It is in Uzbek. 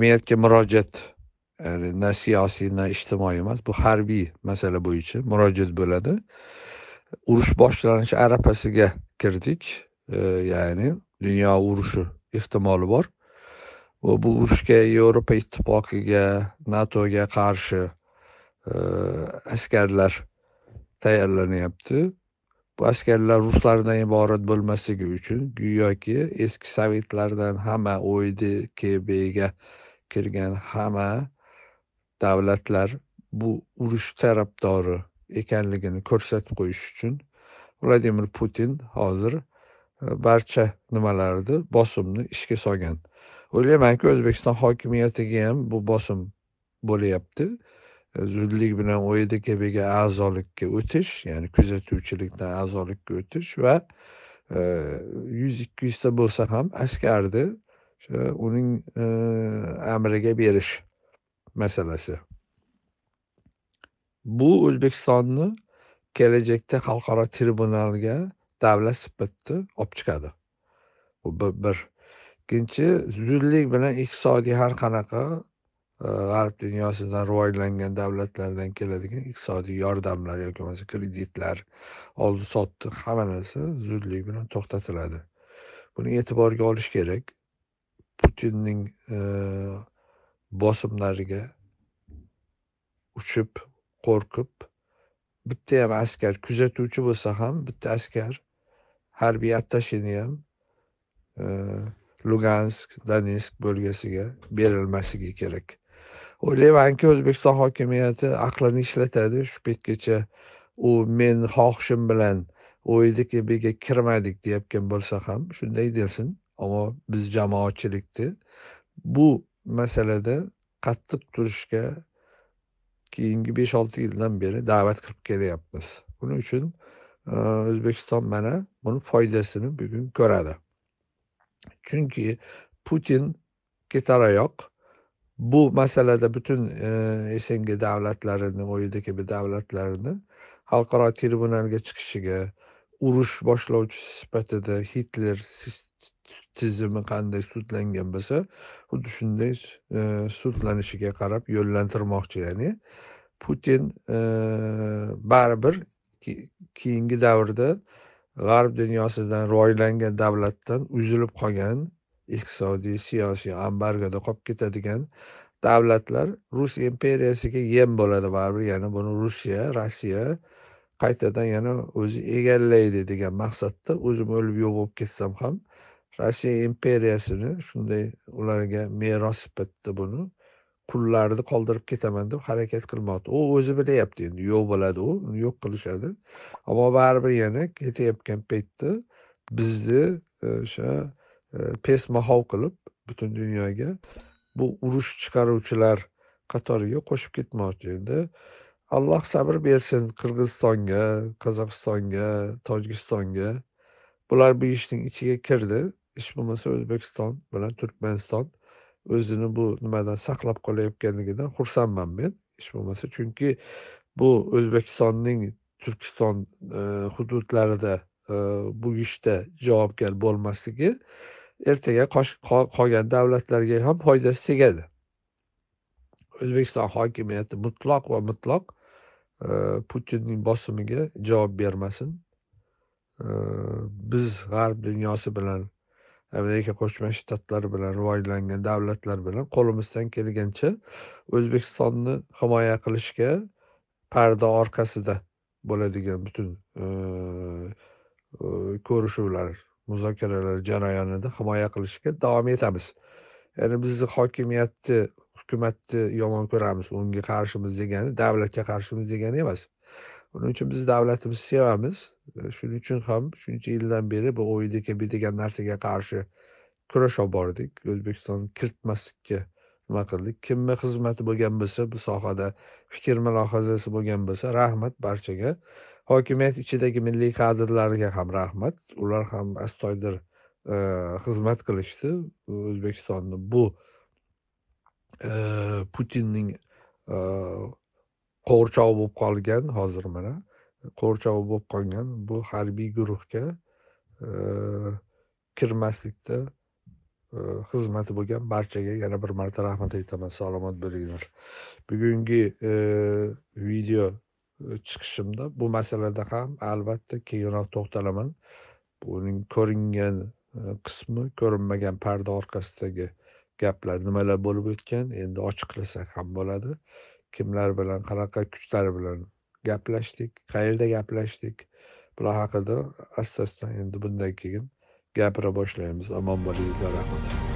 jamiyatga murojaat ya'ni na siyosiy na ijtimoiy emas bu harbiy masala bo'yicha murojaat bo'ladi urush boshlanishi arafasiga kirdik e, ya'ni dunyo urushi ehtimoli bor va bu urushga yevropa ittifoqiga natoga qarshi e, askarlar tayyorlanyapti bu askarlar ruslardan iborat bo'lmasligi uchun go'yoki eski sovetlardan hamma o'ydi kbga kelgan hamma davlatlar bu urush tarafdori ekanligini ko'rsatib qo'yish uchun vladimir putin hozir e, barcha nimalarni bosimni ishga solgan o'ylaymanki o'zbekiston hokimiyatiga ham bu bosim bo'lyapti e, zudlik bilan oedkbga a'zolikka o'tish ya'ni kuzatuvchilikdan a'zolikka o'tish va e, yuz ikki yuzta bo'lsa ham askarni o'sha uning e, amriga berish masalasi bu o'zbekistonni kelajakda xalqaro tribunalga davlat sifatida olib chiqadi bu bir ikkinchi zudlik bilan iqtisodiy har qanaqa e, g'arb dunyosidan rivojlangan davlatlardan keladigan iqtisodiy yordamlar yoki bo'lmasa kreditlar oldi sotdi hamma narsa zudlik bilan to'xtatiladi buni e'tiborga olish kerak putinning e, bosimlariga uchib qo'rqib bitta ham askar kuzatuvchi bo'lsa ham bitta askar harbiy attasheni ham e, lugansk donetsk bo'lgasiga berilmasligi kerak o'ylaymanki o'zbekiston hokimiyati aqlini ishlatadi shu paytgacha u men xohishim bilan o'ydiki buyerga kirmadik deyayotgan bo'lsa ham shunday desin Ama biz jamoatchilikni bu masalada qattiq turishga keyingi 5-6 yıldan beri davet da'vat qilib kelyapmiz. Buning uchun O'zbekiston mana buni foydasini bugun ko'radi. Çünkü Putin yok. bu meselede bütün e, devletlerini davlatlarini, o'yidagi bir devletlerini davlatlarini xalqaro tribunalga chiqishiga urush boshlovchisi sifatida Hitler tizimi qanday sudlangan bo'lsa xuddi shunday e, sudlanishiga qarab yo'llantirmoqchi ya'ni putin e, baribir keyingi davrda g'arb dunyosidan rivojlangan davlatdan uzilib qolgan iqtisodiy siyosiy ambargoda qolib ketadigan davlatlar rus imperiyasiga yem bo'ladi baribir ya'ni buni rossiya rossiya qaytadan yana o'zi egallaydi degan maqsadda o'zim o'lib yo'q bo'lib ketsam ham rossiya imperiyasini shunday ularga meros sifatida buni qullarni qoldirib ketaman deb harakat qilmoqda u o'zi bilyapti endi yo'q bo'ladi u uni yo'q qilishadi ammo baribir yana ketayotgan paytda bizni e, o'sha e, pesmahov qilib butun dunyoga bu urush chiqaruvchilar qatoriga qo'shib ketmoqchi endi alloh sabr bersin qirg'izistonga qozog'istonga tojikistonga bular bu ishning ichiga kirdi hech bo'lmasa o'zbekiston bilan turkmaniston o'zini bu nimadan saqlab qolayotganligidan xursandman men hech bo'lmasa chunki bu o'zbekistonning turkiston e, hududlarida e, bu ishda javobgar bo'lmasligi ertaga qolgan davlatlarga ham foydasi tegadi o'zbekiston hokimiyati mutloq va mutloq e, putinning bosimiga javob bermasin e, biz g'arb dunyosi bilan amerika qo'shma shtatlari bilan rivojlangan davlatlar bilan qo'limizdan kelgancha o'zbekistonni himoya qilishga parda orqasida bo'ladigan butun ko'rishuvlar muzokaralar jarayonida himoya qilishga davom etamiz ya'ni bizni hokimiyatni hukumatni yomon ko'ramiz unga qarshimiz degani davlatga qarshimiz degani emas buning uchun biz davlatimizni sevamiz shuning e, uchun ham shuncha yildan beri bu bir degan narsaga qarshi kurash olib bordik o'zbekiston kiritmaslikka nima qildik kimni xizmati bo'lgan bo'lsa bu sohada fikr mulohazasi bo'lgan bo'lsa rahmat barchaga hokimiyat ichidagi milliy kadrlarga ham rahmat ular ham astoydil xizmat e, qilishdi o'zbekistonni bu e, putinning qo'g'irchoq bo'lib qolgan hozir mana qo'g'irchoq bo'lib qolgan bu harbiy guruhga e, kirmaslikda e, xizmati bo'lgan barchaga yana bir marta rahmat aytaman salomat bo'linglar bugungi e, video chiqishimda bu masalada ham albatta keyinroq to'xtalaman buning ko'ringan qismi ko'rinmagan parda orqasidagi gaplar nimalar bo'lib o'tgan endi ochiqlasak ham bo'ladi kimlar bilan qanaqa kuchlar bilan gaplashdik qayerda gaplashdik bular haqida asta asta endi bundan keyin gapira boshlaymiz omon bo'linglar rahmat